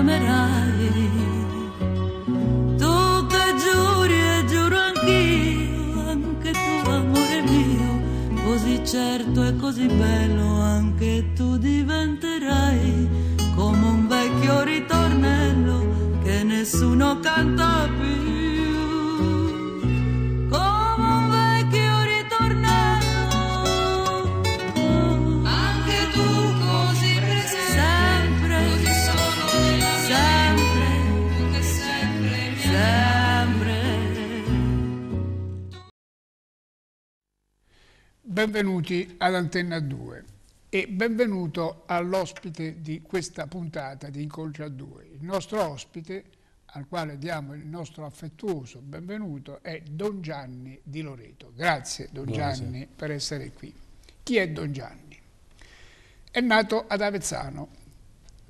fermerai. Tu che giuri e giuro anch'io, anche tu amore mio, così certo e così bello anche tu diventerai come un vecchio ritornello che nessuno canta più. benvenuti ad Antenna 2 e benvenuto all'ospite di questa puntata di Incontro a 2. Il nostro ospite, al quale diamo il nostro affettuoso benvenuto, è Don Gianni di Loreto. Grazie Don Buonasera. Gianni per essere qui. Chi è Don Gianni? È nato ad Avezzano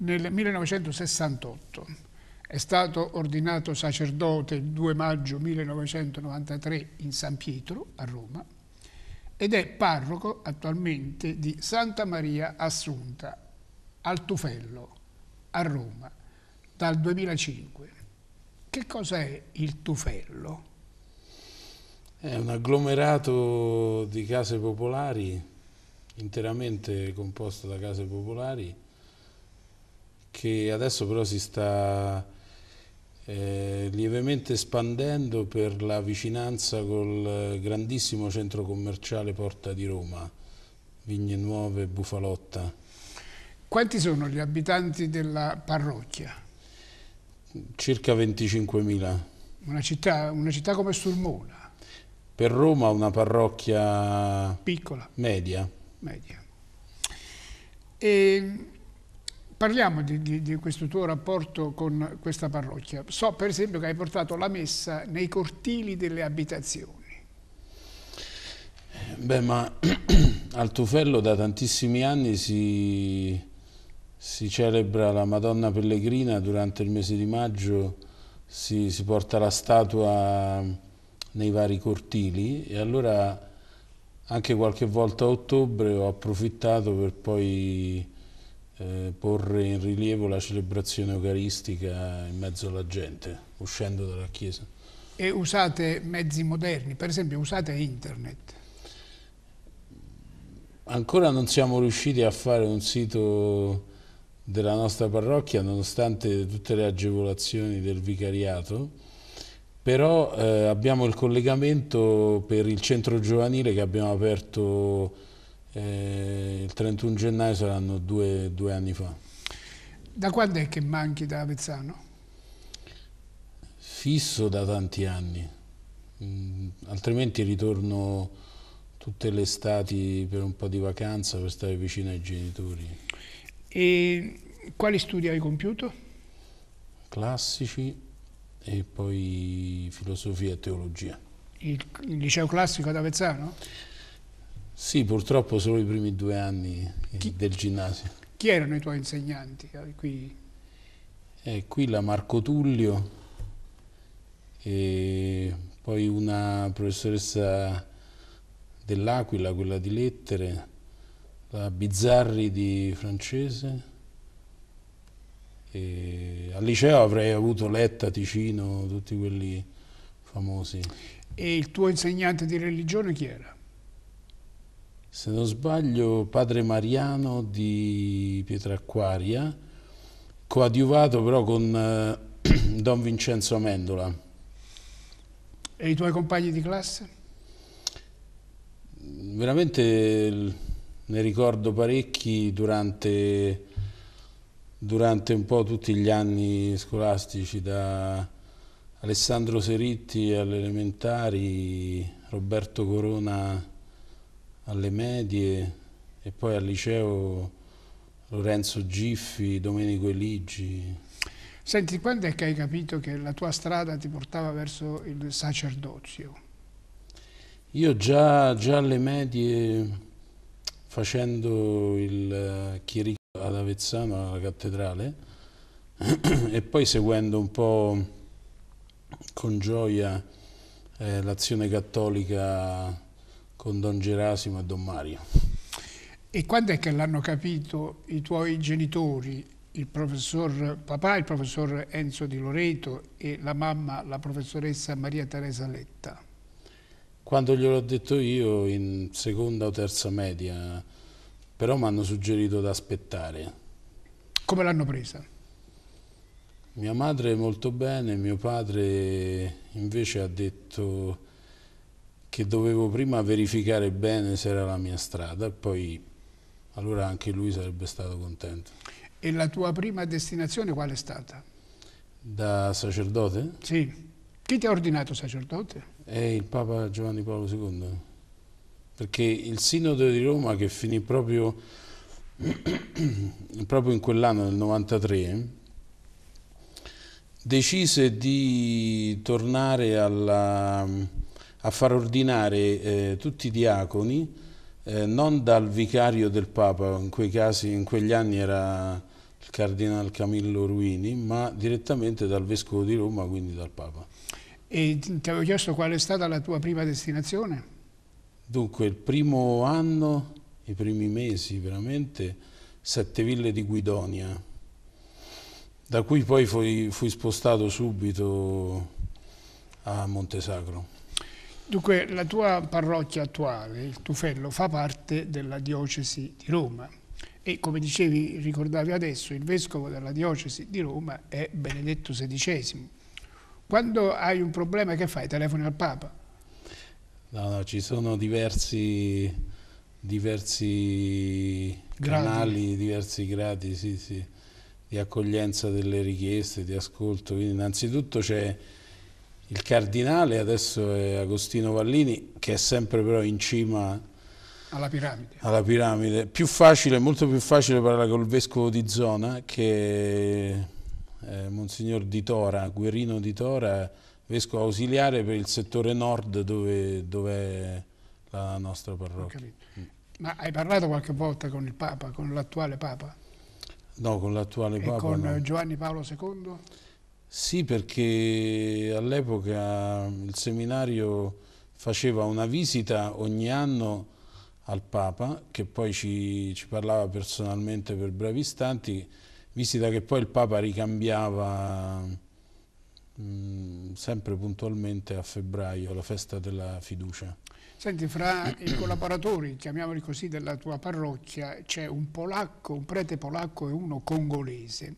nel 1968 è stato ordinato sacerdote il 2 maggio 1993 in San Pietro, a Roma, ed è parroco attualmente di Santa Maria Assunta, al Tufello, a Roma, dal 2005. Che cos'è il Tufello? È un agglomerato di case popolari, interamente composto da case popolari, che adesso però si sta eh, lievemente espandendo per la vicinanza col eh, grandissimo centro commerciale Porta di Roma, Vigne Nuove Bufalotta. Quanti sono gli abitanti della parrocchia? Circa 25.000. Una città, una città come Sulmona? Per Roma una parrocchia... Piccola. Media. Media. E Parliamo di, di, di, questo tuo rapporto con questa parrocchia. So per esempio che hai portato la messa nei cortili delle abitazioni. Beh, ma al Tufello da tantissimi anni si, si celebra la Madonna Pellegrina durante il mese di maggio, si, si porta la statua nei vari cortili e allora anche qualche volta a ottobre ho approfittato per poi eh, porre in rilievo la celebrazione eucaristica in mezzo alla gente, uscendo dalla Chiesa. E usate mezzi moderni, per esempio usate internet? Ancora non siamo riusciti a fare un sito della nostra parrocchia, nonostante tutte le agevolazioni del vicariato, però eh, abbiamo il collegamento per il centro giovanile che abbiamo aperto eh, il 31 gennaio saranno due, due anni fa. Da quando è che manchi da Avezzano? Fisso da tanti anni, mm, altrimenti ritorno tutte le estati per un po' di vacanza per stare vicino ai genitori. E quali studi hai compiuto? Classici e poi filosofia e teologia. Il, il liceo classico ad Avezzano? Sì, purtroppo solo i primi due anni chi, del ginnasio. Chi erano i tuoi insegnanti eh, qui? Eh, qui la Marco Tullio, e poi una professoressa dell'Aquila, quella di lettere, la Bizzarri di francese. E al liceo avrei avuto Letta, Ticino, tutti quelli famosi. E il tuo insegnante di religione chi era? se non sbaglio, padre Mariano di Pietracquaria, coadiuvato però con eh, Don Vincenzo Amendola. E i tuoi compagni di classe? Veramente ne ricordo parecchi durante, durante un po' tutti gli anni scolastici, da Alessandro Seritti alle elementari, Roberto Corona alle medie e poi al liceo Lorenzo Giffi, Domenico Eligi. Senti, quando è che hai capito che la tua strada ti portava verso il sacerdozio? Io già, già alle medie, facendo il eh, chierico ad Avezzano, alla cattedrale, e poi seguendo un po' con gioia eh, l'azione cattolica con Don Gerasimo e Don Mario. E quando è che l'hanno capito i tuoi genitori, il professor papà, il professor Enzo Di Loreto e la mamma, la professoressa Maria Teresa Letta? Quando gliel'ho detto io in seconda o terza media, però mi hanno suggerito di aspettare. Come l'hanno presa? Mia madre molto bene, mio padre invece ha detto che dovevo prima verificare bene se era la mia strada e poi allora anche lui sarebbe stato contento. E la tua prima destinazione qual è stata? Da sacerdote? Sì. Chi ti ha ordinato sacerdote? È il Papa Giovanni Paolo II. Perché il Sinodo di Roma che finì proprio, proprio in quell'anno, nel 93, decise di tornare alla a far ordinare eh, tutti i diaconi, eh, non dal vicario del Papa, in quei casi, in quegli anni era il Cardinal Camillo Ruini, ma direttamente dal Vescovo di Roma, quindi dal Papa. E ti avevo chiesto qual è stata la tua prima destinazione? Dunque, il primo anno, i primi mesi veramente, Sette Ville di Guidonia, da cui poi fui, fui spostato subito a Montesacro. Dunque, la tua parrocchia attuale, il Tufello, fa parte della diocesi di Roma e come dicevi, ricordavi adesso, il vescovo della diocesi di Roma è Benedetto XVI. Quando hai un problema che fai? Telefoni al Papa? No, no, ci sono diversi, diversi canali, diversi gradi sì, sì, di accoglienza delle richieste, di ascolto. Quindi, innanzitutto c'è il cardinale adesso è Agostino Vallini, che è sempre però in cima alla piramide. alla piramide. Più facile, molto più facile parlare col vescovo di zona che eh, Monsignor Di Tora, Guerino Di Tora, vescovo ausiliare per il settore nord dove, dove è la nostra parrocchia. Ma hai parlato qualche volta con il Papa, con l'attuale Papa? No, con l'attuale Papa. E con no. Giovanni Paolo II? Sì, perché all'epoca mm, il seminario faceva una visita ogni anno al Papa, che poi ci, ci, parlava personalmente per brevi istanti, visita che poi il Papa ricambiava mh, mm, sempre puntualmente a febbraio, la festa della fiducia. Senti, fra i collaboratori, chiamiamoli così, della tua parrocchia c'è un polacco, un prete polacco e uno congolese.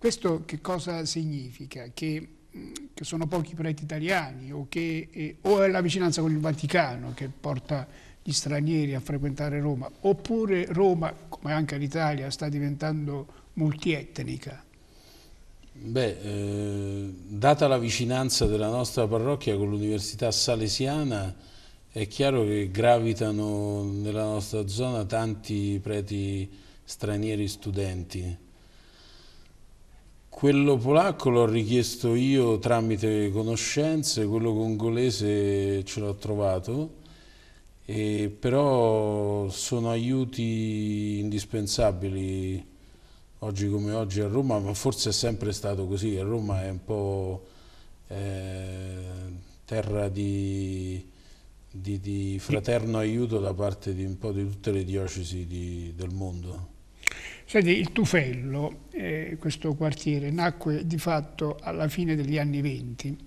Questo che cosa significa? Che, mm, che sono pochi preti italiani o, che, eh, o è la vicinanza con il Vaticano che porta gli stranieri a frequentare Roma, oppure Roma, come anche l'Italia, sta diventando multietnica? Beh, eh, data la vicinanza della nostra parrocchia con l'Università Salesiana, è chiaro che gravitano nella nostra zona tanti preti stranieri studenti quello polacco l'ho richiesto io tramite conoscenze, quello congolese ce l'ho trovato, però sono aiuti indispensabili oggi come oggi a Roma, ma forse è sempre stato così, a Roma è un po' eh, terra di, di, di, fraterno aiuto da parte di un po' di tutte le diocesi di, del mondo. Senti, il Tufello, eh, questo quartiere, nacque di fatto alla fine degli anni Venti,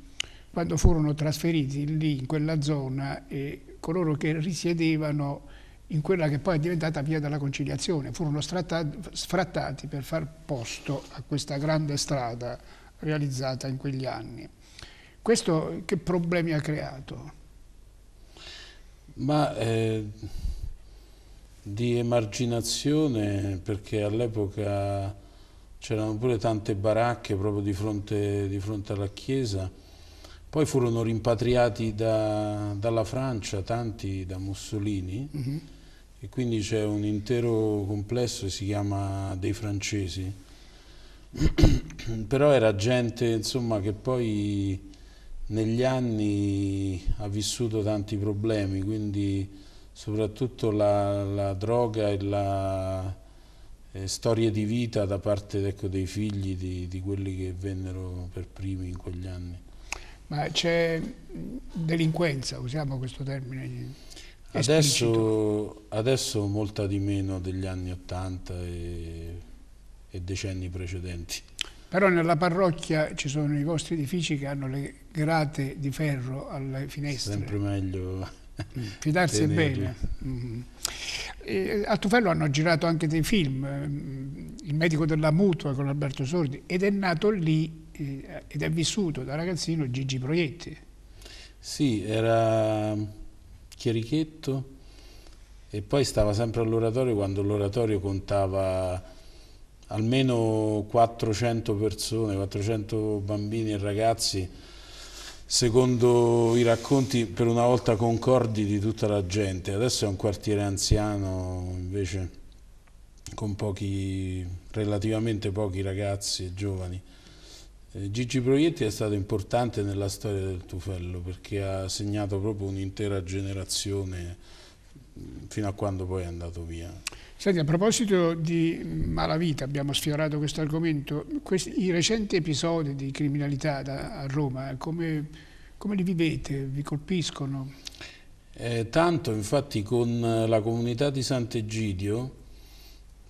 quando furono trasferiti lì, in quella zona, eh, coloro che risiedevano in quella che poi è diventata via della conciliazione. Furono sfrattati per far posto a questa grande strada realizzata in quegli anni. Questo che problemi ha creato? Ma... Eh di emarginazione perché all'epoca c'erano pure tante baracche proprio di fronte, di fronte alla chiesa. Poi furono rimpatriati da, dalla Francia, tanti da Mussolini, uh mhm. -huh. e quindi c'è un intero complesso che si chiama dei francesi. Però era gente insomma, che poi negli anni ha vissuto tanti problemi, quindi soprattutto la, la droga e la eh, storie di vita da parte ecco, dei figli di, di quelli che vennero per primi in quegli anni. Ma c'è delinquenza, usiamo questo termine? Adesso, adesso, molta di meno degli anni 80 e, e, decenni precedenti. Però nella parrocchia ci sono i vostri edifici che hanno le grate di ferro alle finestre. Sempre meglio. Mm, fidarsi è bene. Mm. A Tufello hanno girato anche dei film, mm, Il medico della mutua con Alberto Sordi, ed è nato lì eh, ed è vissuto da ragazzino Gigi Proietti. Sì, era Chierichetto e poi stava sempre all'oratorio quando l'oratorio contava almeno 400 persone, 400 bambini e ragazzi secondo i racconti per una volta concordi di tutta la gente, adesso è un quartiere anziano invece con pochi, relativamente pochi ragazzi e giovani. Eh, Gigi Proietti è stato importante nella storia del Tufello perché ha segnato proprio un'intera generazione fino a quando poi è andato via. Senti, a proposito di malavita, abbiamo sfiorato questo argomento, questi, i recenti episodi di criminalità da, a Roma, come, come, li vivete? Vi colpiscono? Eh, tanto, infatti con eh, la comunità di Sant'Egidio,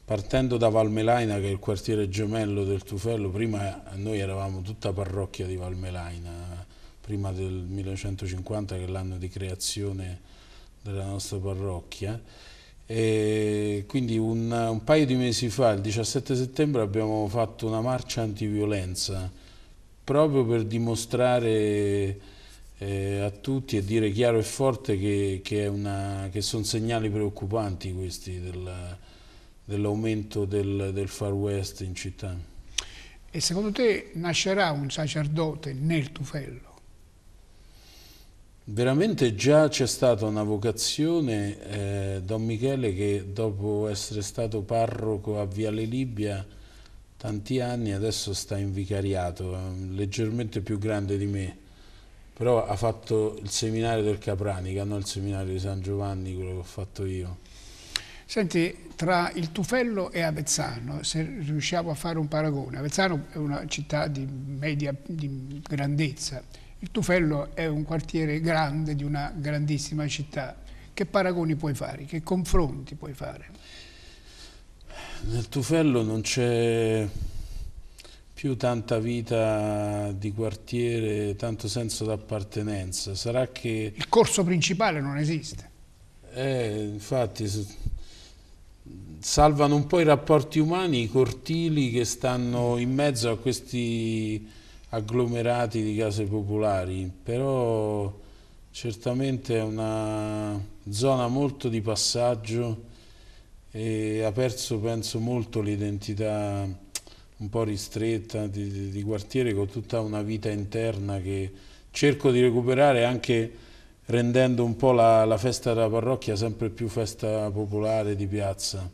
partendo da Valmelaina, che è il quartiere gemello del Tufello, prima noi eravamo tutta parrocchia di Valmelaina, prima del 1950 che è l'anno di creazione della nostra parrocchia. E quindi un, un, paio di mesi fa, il 17 settembre, abbiamo fatto una marcia antiviolenza proprio per dimostrare eh, a tutti e dire chiaro e forte che, che, che sono segnali preoccupanti questi dell'aumento del, del far west in città. E secondo te nascerà un sacerdote nel Tufello? Veramente già c'è stata una vocazione, eh, Don Michele, che dopo essere stato parroco a Viale Libia tanti anni, adesso sta in vicariato, eh, leggermente più grande di me, però ha fatto il seminario del Capranica, non il seminario di San Giovanni, quello che ho fatto io. Senti, tra il Tufello e Avezzano, se riusciamo a fare un paragone, Avezzano è una città di media di grandezza, il Tufello è un quartiere grande di una grandissima città. Che paragoni puoi fare? Che confronti puoi fare? Nel Tufello non c'è più tanta vita di quartiere, tanto senso d'appartenenza. Sarà che... Il corso principale non esiste. Eh, infatti salvano un po' i rapporti umani, i cortili che stanno in mezzo a questi agglomerati di case popolari, però certamente è una zona molto di passaggio e ha perso penso molto l'identità un po' ristretta di, di, di, quartiere con tutta una vita interna che cerco di recuperare anche rendendo un po' la, la festa della parrocchia sempre più festa popolare di piazza.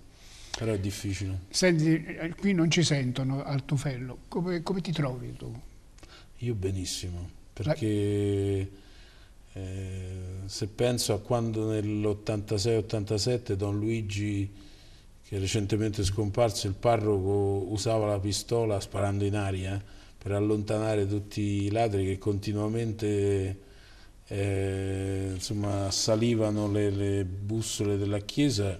Però è difficile. Senti, eh, qui non ci sentono al tufello. Come, come ti trovi tu? Io benissimo, perché eh, se penso a quando nell'86-87 Don Luigi, che è recentemente scomparso, il parroco usava la pistola sparando in aria eh, per allontanare tutti i ladri che continuamente eh, insomma, salivano le, le, bussole della chiesa,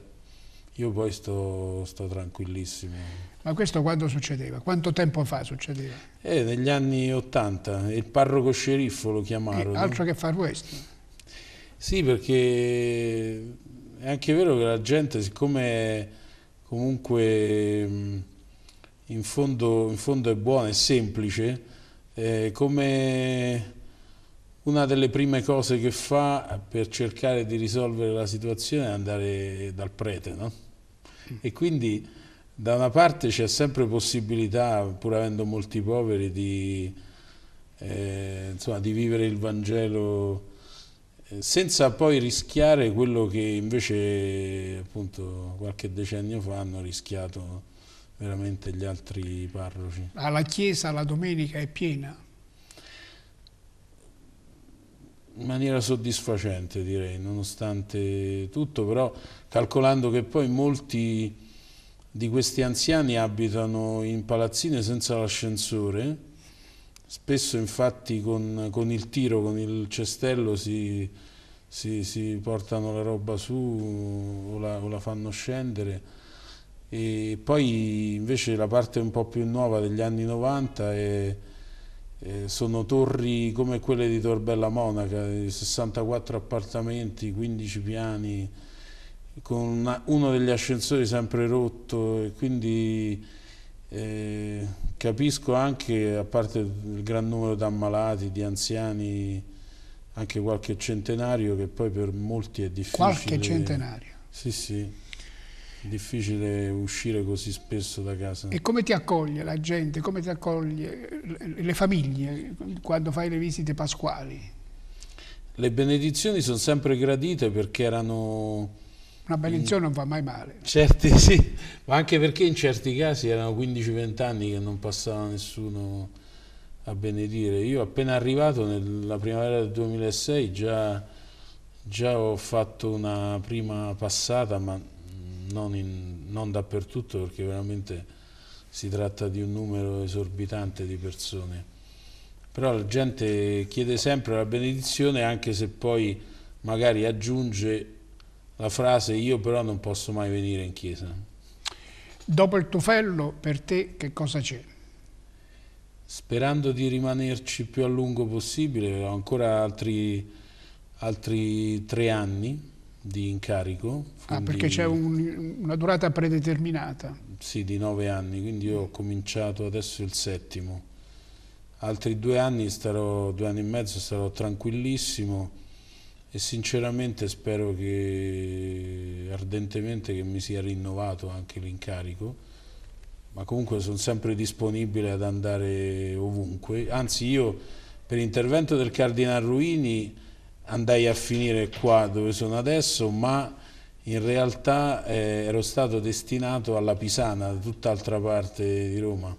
io poi sto, sto tranquillissimo. Ma questo quando succedeva? Quanto tempo fa succedeva? Eh, negli anni Ottanta, il parroco sceriffo lo chiamarono. Eh, altro che far questo. Sì, perché è anche vero che la gente, siccome comunque in fondo, in fondo è buona, è semplice, eh, come una delle prime cose che fa per cercare di risolvere la situazione è andare dal prete, no? Mm. E quindi da una parte c'è sempre possibilità, pur avendo molti poveri, di, eh, insomma, di vivere il Vangelo eh, senza poi rischiare quello che invece appunto qualche decennio fa hanno rischiato veramente gli altri parroci. Ah, la chiesa la domenica è piena? In maniera soddisfacente direi, nonostante tutto, però calcolando che poi molti di questi anziani abitano in palazzine senza l'ascensore, spesso infatti con, con, il tiro, con il cestello si, si, si portano la roba su o la, o la, fanno scendere. E poi invece la parte un po' più nuova degli anni 90 è, è, sono torri come quelle di Torbella Monaca, 64 appartamenti, 15 piani, con uno degli ascensori sempre rotto e quindi eh, capisco anche, a parte il gran numero di ammalati, di anziani, anche qualche centenario che poi per molti è difficile. Qualche centenario. Sì, sì. Difficile uscire così spesso da casa. E come ti accoglie la gente, come ti accoglie le famiglie quando fai le visite pasquali? Le benedizioni sono sempre gradite perché erano una benedizione mm. non fa mai male. Certi sì, ma anche perché in certi casi erano 15-20 anni che non passava nessuno a benedire. Io appena arrivato nella primavera del 2006 già, già ho fatto una prima passata, ma non, in, non dappertutto perché veramente si tratta di un numero esorbitante di persone. Però la gente chiede sempre la benedizione anche se poi magari aggiunge la frase io però non posso mai venire in chiesa. Dopo il tufello, per te che cosa c'è? Sperando di rimanerci più a lungo possibile, ho ancora altri, altri tre anni di incarico. Ah, perché c'è un, una durata predeterminata? Sì, di nove anni, quindi io ho cominciato adesso il settimo. Altri due anni, starò, due anni e mezzo, starò tranquillissimo e sinceramente spero che ardentemente che mi sia rinnovato anche l'incarico ma comunque sono sempre disponibile ad andare ovunque anzi io per intervento del Cardinal Ruini andai a finire qua dove sono adesso ma in realtà eh, ero stato destinato alla Pisana, da tutt'altra parte di Roma.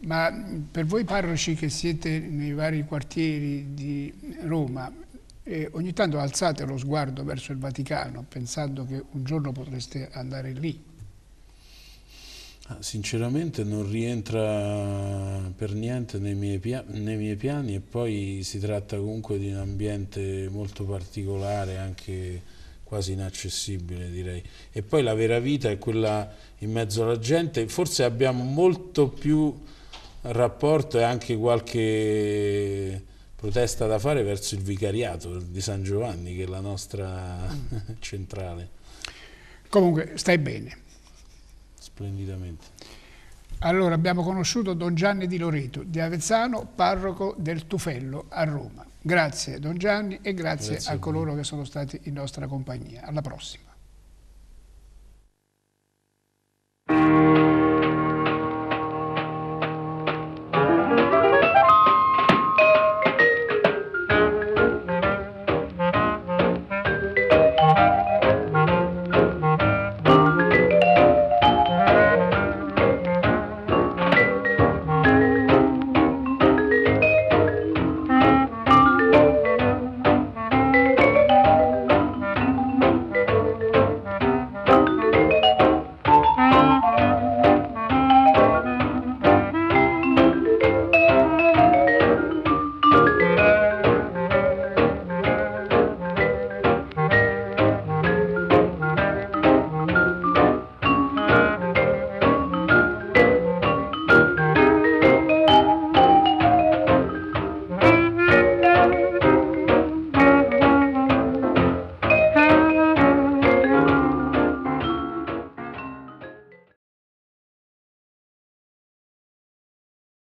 Ma per voi parroci che siete nei vari quartieri di Roma, e ogni tanto alzate lo sguardo verso il Vaticano pensando che un giorno potreste andare lì. Ah, sinceramente non rientra per niente nei miei, nei miei, piani e poi si tratta comunque di un ambiente molto particolare, anche quasi inaccessibile direi. E poi la vera vita è quella in mezzo alla gente, forse abbiamo molto più rapporto e anche qualche protesta da fare verso il vicariato di San Giovanni, che è la nostra mm. centrale. Comunque, stai bene. Splendidamente. Allora, abbiamo conosciuto Don Gianni di Loreto, di Avezzano, parroco del Tufello a Roma. Grazie Don Gianni e grazie, grazie a coloro che sono stati in nostra compagnia. Alla prossima.